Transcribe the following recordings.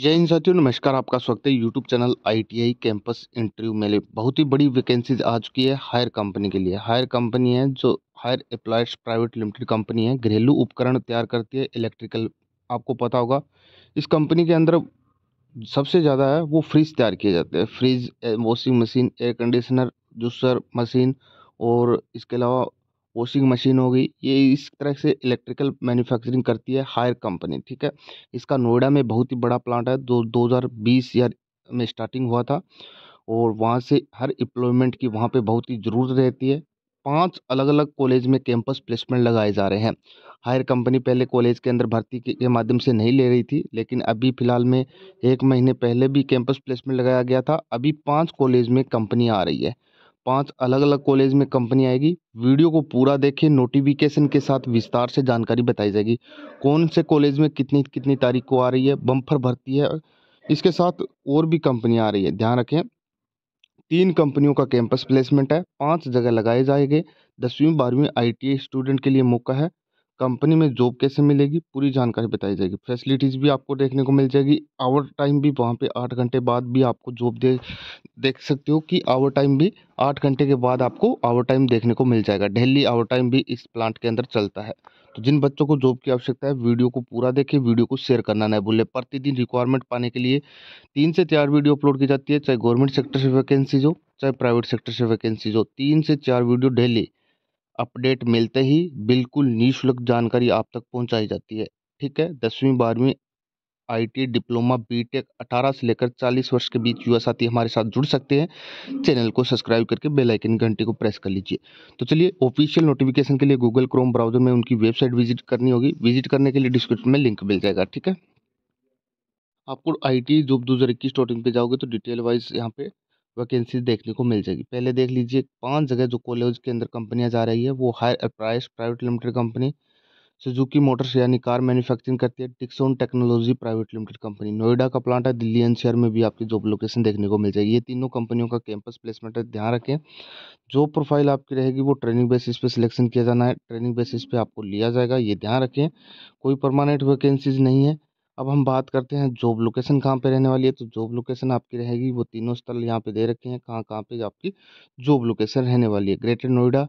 जय हिंद साथियों नमस्कार आपका स्वागत है YouTube channel ITI campus interview मेले बहुत ही बड़ी वैकेंसीज आ चुकी है हायर कंपनी के लिए हायर कंपनी है जो Haier appliances private limited company है घरेलू उपकरण तैयार करती है इलेक्ट्रिकल आपको पता होगा इस कंपनी के अंदर सबसे ज़्यादा है वो फ्रिज तैयार किए जाते हैं fridge washing machine air conditioner juicer machine और इसके अलावा वॉशिंग मशीन हो गई ये इस तरह से इलेक्ट्रिकल मैन्युफैक्चरिंग करती है हायर कंपनी ठीक है इसका नोएडा में बहुत ही बड़ा प्लांट है दो दो हज़ार बीस या में स्टार्टिंग हुआ था और वहाँ से हर एम्प्लॉयमेंट की वहाँ पर बहुत ही ज़रूरत रहती है पांच अलग अलग कॉलेज में कैंपस प्लेसमेंट लगाए जा रहे हैं हायर कंपनी पहले कॉलेज के अंदर भर्ती के माध्यम से नहीं ले रही थी लेकिन अभी फ़िलहाल में एक महीने पहले भी कैंपस प्लेसमेंट लगाया गया था अभी पाँच कॉलेज में कंपनी आ रही है पांच अलग अलग कॉलेज में कंपनी आएगी वीडियो को पूरा देखें नोटिफिकेशन के साथ विस्तार से जानकारी बताई जाएगी कौन से कॉलेज में कितनी कितनी तारीख को आ रही है बम्फर भर्ती है इसके साथ और भी कंपनियाँ आ रही है ध्यान रखें तीन कंपनियों का कैंपस प्लेसमेंट है पांच जगह लगाए जाएंगे दसवीं बारहवीं आईटी स्टूडेंट e के लिए मौका है कंपनी में जॉब कैसे मिलेगी पूरी जानकारी बताई जाएगी फैसिलिटीज़ भी आपको देखने को मिल जाएगी आवर टाइम भी वहाँ पे आठ घंटे बाद भी आपको जॉब दे देख सकते हो कि आवर टाइम भी आठ घंटे के बाद आपको आवर टाइम देखने को मिल जाएगा डेली आवर टाइम भी इस प्लांट के अंदर चलता है तो जिन बच्चों को जॉब की आवश्यकता है वीडियो को पूरा देखें वीडियो को शेयर करना नहीं भूलें प्रतिदिन रिक्वायरमेंट पाने के लिए तीन से चार वीडियो अपलोड की जाती है चाहे गवर्नमेंट सेक्टर से वैकेंसीज हो चाहे प्राइवेट सेक्टर से वैकेंसीज हो तीन से चार वीडियो डेली अपडेट मिलते ही बिल्कुल निःशुल्क जानकारी आप तक पहुंचाई जाती है ठीक है दसवीं बारहवीं आईटी डिप्लोमा बीटेक 18 से लेकर 40 वर्ष के बीच युवा साथी हमारे साथ जुड़ सकते हैं चैनल को सब्सक्राइब करके बेल आइकन घंटी को प्रेस कर लीजिए तो चलिए ऑफिशियल नोटिफिकेशन के लिए गूगल क्रोम ब्राउजर में उनकी वेबसाइट विजिट करनी होगी विजिट करने के लिए डिस्क्रिप्शन में लिंक मिल जाएगा ठीक है आपको आई टी जॉब दो हज़ार इक्कीस डॉट इन पर जाओगे तो डिटेल वाइज यहाँ पे वैकेंसी देखने को मिल जाएगी पहले देख लीजिए पांच जगह जो कॉलेज के अंदर कंपनियां जा रही है वो Haier price private limited company Suzuki Motors यानी कार मैन्युफैक्चरिंग करती है Dixon technology private limited company Noida का प्लांट है दिल्ली एनसीआर में भी आपकी जॉब लोकेशन देखने को मिल जाएगी ये तीनों कंपनियों का कैंपस प्लेसमेंट है ध्यान रखें जो प्रोफाइल आपकी रहेगी वो ट्रेनिंग बेसिस पे सिलेक्शन किया जाना है ट्रेनिंग बेसिस पे आपको लिया जाएगा ये ध्यान रखें कोई परमानेंट वैकेंसीज नहीं है अब हम बात करते हैं जॉब लोकेशन कहाँ पे रहने वाली है तो जॉब लोकेशन आपकी रहेगी वो तीनों स्थल यहाँ पे दे रखे हैं कहाँ कहाँ पे आपकी जॉब लोकेशन रहने वाली है ग्रेटर नोएडा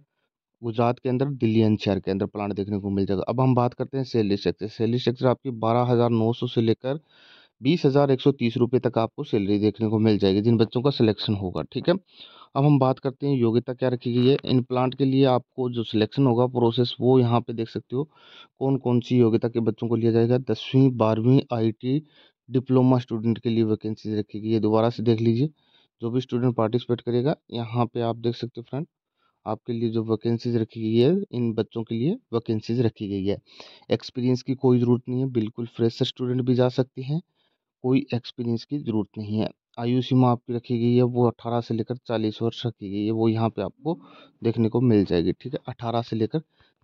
गुजरात के अंदर दिल्ली एनसीआर के अंदर प्लांट देखने को मिल जाएगा अब हम बात करते हैं सैलरी स्ट्रक्चर सैलरी स्ट्रक्चर आपकी बारह हज़ार नौ सौ से लेकर बीस हज़ार एक सौ तीस रुपये तक आपको सैलरी देखने को मिल जाएगी जिन बच्चों का सिलेक्शन होगा ठीक है अब हम बात करते हैं योग्यता क्या रखी गई है इन प्लांट के लिए आपको जो सिलेक्शन होगा प्रोसेस वो यहाँ पे देख सकते हो कौन कौन सी योग्यता के बच्चों को लिया जाएगा दसवीं बारहवीं आईटी डिप्लोमा स्टूडेंट के लिए वैकेंसी रखी गई है दोबारा से देख लीजिए जो भी स्टूडेंट पार्टिसिपेट करेगा यहाँ पर आप देख सकते हो फ्रेंड आपके लिए जो वैकेंसीज रखी गई है इन बच्चों के लिए वैकेंसीज रखी गई है एक्सपीरियंस की कोई ज़रूरत नहीं है बिल्कुल फ्रेशर स्टूडेंट भी जा सकती हैं कोई एक्सपीरियंस की ज़रूरत नहीं है आयु सीमा आपकी रखी गई है वो अठारह से लेकर चालीस वर्ष रखी गई है वो यहाँ पे आपको देखने को मिल जाएगी ठीक है अठारह से लेकर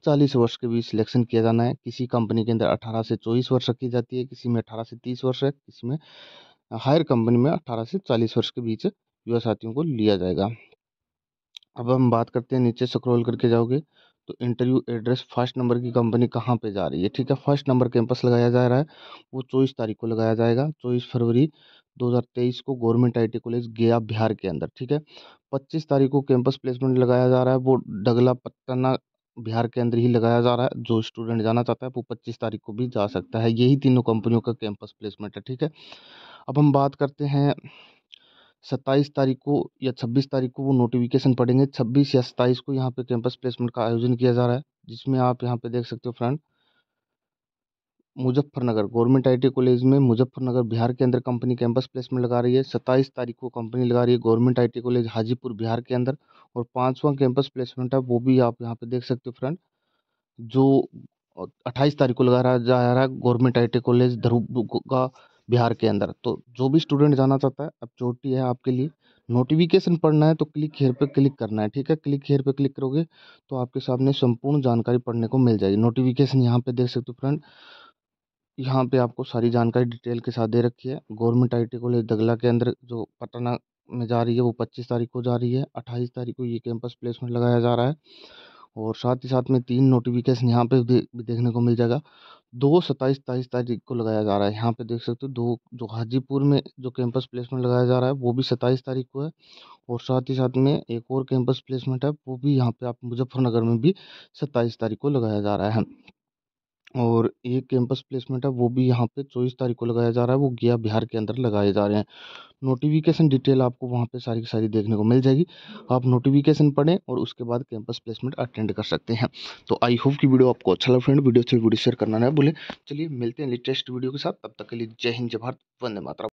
चालीस वर्ष के बीच सिलेक्शन किया जाना है किसी कंपनी के अंदर अट्ठारह से चौबीस वर्ष रखी जाती है किसी में अट्ठारह से तीस वर्ष है किसी में हायर कंपनी में अठारह से चालीस वर्ष के बीच युवा साथियों को लिया जाएगा अब हम बात करते हैं नीचे स्क्रॉल करके जाओगे तो इंटरव्यू एड्रेस फर्स्ट नंबर की कंपनी कहाँ पे जा रही है ठीक है फर्स्ट नंबर कैंपस लगाया जा रहा है वो चौबीस तारीख को लगाया जाएगा चौबीस फरवरी 2023 को गवर्नमेंट आईटी कॉलेज गया बिहार के अंदर ठीक है 25 तारीख को कैंपस प्लेसमेंट लगाया जा रहा है वो डगला पटना बिहार के अंदर ही लगाया जा रहा है जो स्टूडेंट जाना चाहता है वो पच्चीस तारीख को भी जा सकता है यही तीनों कंपनियों का कैंपस प्लेसमेंट है ठीक है अब हम बात करते हैं सत्ताईस तारीख को या छब्बीस तारीख को वो नोटिफिकेशन पड़ेंगे छब्बीस या सत्ताईस को यहाँ पे कैंपस प्लेसमेंट का आयोजन किया जा रहा है जिसमें आप यहाँ पे देख सकते हो friend Muzaffarnagar government I college में मुजफ्फरनगर बिहार के अंदर कंपनी कैंपस प्लेसमेंट लगा रही है सत्ताईस तारीख को कंपनी लगा रही है government I college Hajipur Bihar के अंदर और पाँचवा कैंपस प्लेसमेंट है वो भी आप यहाँ पे देख सकते हो फ्रेंड जो अट्ठाईस तारीख को लगा रहा जा रहा है गवर्नमेंट आई कॉलेज धरुब का बिहार के अंदर तो जो भी स्टूडेंट जाना चाहता है अब चोटी है आपके लिए नोटिफिकेशन पढ़ना है तो क्लिक हेयर पे क्लिक करना है ठीक है क्लिक हेयर पे क्लिक करोगे तो आपके सामने संपूर्ण जानकारी पढ़ने को मिल जाएगी नोटिफिकेशन यहाँ पे देख सकते हो फ्रेंड यहाँ पे आपको सारी जानकारी डिटेल के साथ दे रखी है गवर्नमेंट टी कॉलेज दगला के अंदर जो पटना में जा रही है वो पच्चीस तारीख को जा रही है अट्ठाईस तारीख को ये कैंपस प्लेसमेंट लगाया जा रहा है और साथ ही साथ में तीन नोटिफिकेशन यहाँ पे भी देखने को मिल जाएगा दो सत्ताईस सताईस तारीख को लगाया जा रहा है यहाँ पे देख सकते हो दो जो हाजीपुर में जो कैंपस प्लेसमेंट लगाया जा रहा है वो भी सत्ताईस तारीख को है और साथ ही साथ में एक और कैंपस प्लेसमेंट है वो भी यहाँ पे आप मुजफ्फरनगर में भी सत्ताईस तारीख को लगाया जा रहा है और ये कैंपस प्लेसमेंट है वो भी यहाँ पे चौबीस तारीख को लगाया जा रहा है वो गया बिहार के अंदर लगाए जा रहे हैं नोटिफिकेशन डिटेल आपको वहाँ पे सारी की सारी देखने को मिल जाएगी आप नोटिफिकेशन पढ़ें और उसके बाद कैंपस प्लेसमेंट अटेंड कर सकते हैं तो आई होप की वीडियो आपको अच्छा लग फ्रेंड वीडियो से तो वीडियो शेयर करना ना भूलें चलिए मिलते हैं लेटेस्ट वीडियो के साथ तब तक के लिए जय हिंद जय भारत वंदे मात्रा